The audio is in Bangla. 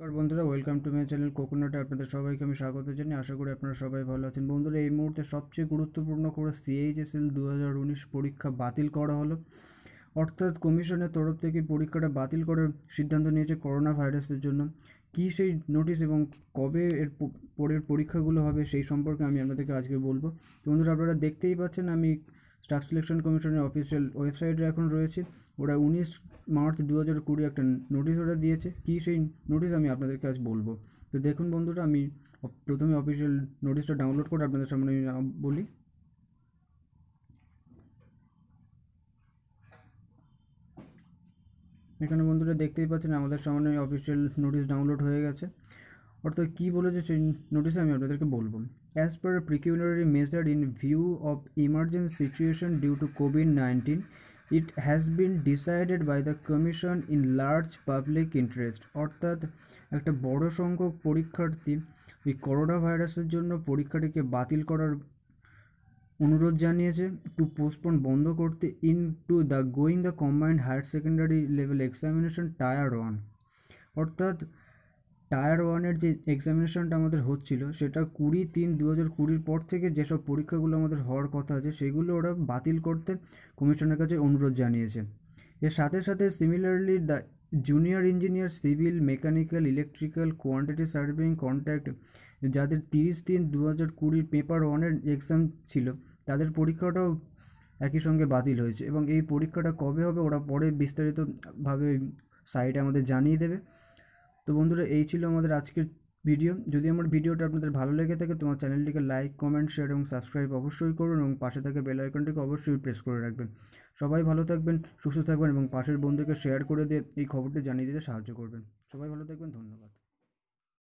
নমস্কার বন্ধুরা ওয়েলকাম টু মাই চ্যানেল কোকোনাটে আপনাদের সবাইকে আমি স্বাগত জানি আশা করি আপনারা সবাই ভালো আছেন বন্ধুরা এই মুহূর্তে সবচেয়ে গুরুত্বপূর্ণ করে সিএইচএসএল দু পরীক্ষা বাতিল করা হলো অর্থাৎ কমিশনের তরফ থেকে পরীক্ষাটা বাতিল করার সিদ্ধান্ত নিয়েছে করোনা ভাইরাসের জন্য কি সেই নোটিশ এবং কবে এর পরের পরীক্ষাগুলো হবে সেই সম্পর্কে আমি আপনাদেরকে আজকে বলবো তো বন্ধুরা আপনারা দেখতেই পাচ্ছেন আমি স্টাফ সিলেকশন কমিশনের অফিসিয়াল ওয়েবসাইটে এখন রয়েছে ওরা উনিশ মার্চ দু হাজার কুড়ি একটা নোটিশ ওরা দিয়েছে কী সেই নোটিশ আমি আপনাদেরকে আজ বলবো তো দেখুন বন্ধুরা আমি প্রথমে অফিসিয়াল নোটিশটা ডাউনলোড করে আপনাদের সামনে বলি এখানে বন্ধুরা দেখতেই পাচ্ছেন আমাদের সামনে অফিসিয়াল নোটিশ ডাউনলোড হয়ে গেছে অর্থাৎ কী বলেছে সেই নোটিশে আমি আপনাদেরকে বলবো as per precautionary measure in view of emergency situation due to covid-19 it has been decided by the commission in large public interest অর্থাৎ একটা বড় সংখ্যক পরীক্ষার্থী এই করোনা ভাইরাসের জন্য পরীক্ষাটিকে বাতিল করার অনুরোধ জানিয়েছে টু পোস্টপোন বন্ধ করতে in to the going the combined higher secondary level examination tier one অর্থাৎ টায়ার ওয়ানের যে এক্সামিনেশনটা আমাদের হচ্ছিল সেটা কুড়ি তিন দু হাজার কুড়ির পর থেকে যেসব পরীক্ষাগুলো আমাদের হওয়ার কথা আছে সেগুলো ওরা বাতিল করতে কমিশনের কাছে অনুরোধ জানিয়েছে এর সাথে সাথে similarly the junior engineer civil mechanical electrical quantity serving contact যাদের তিরিশ তিন দু হাজার কুড়ির পেপার ওয়ানের এক্সাম ছিল তাদের পরীক্ষাটাও একই সঙ্গে বাতিল হয়েছে এবং এই পরীক্ষাটা কবে হবে ওরা পরে বিস্তারিতভাবে সাইটে আমাদের জানিয়ে দেবে তো বন্ধুরা এই ছিল আমাদের আজকের ভিডিও যদি আমার ভিডিওটা আপনাদের ভালো লেগে থাকে তোমার চ্যানেলটিকে লাইক কমেন্ট শেয়ার এবং সাবস্ক্রাইব অবশ্যই করুন এবং পাশে থাকা বেল আইকনটিকে অবশ্যই প্রেস করে রাখবেন সবাই ভালো থাকবেন সুস্থ থাকবেন এবং পাশের বন্ধুকে শেয়ার করে দিয়ে এই খবরটি জানিয়ে দিতে সাহায্য করবেন সবাই ভালো থাকবেন ধন্যবাদ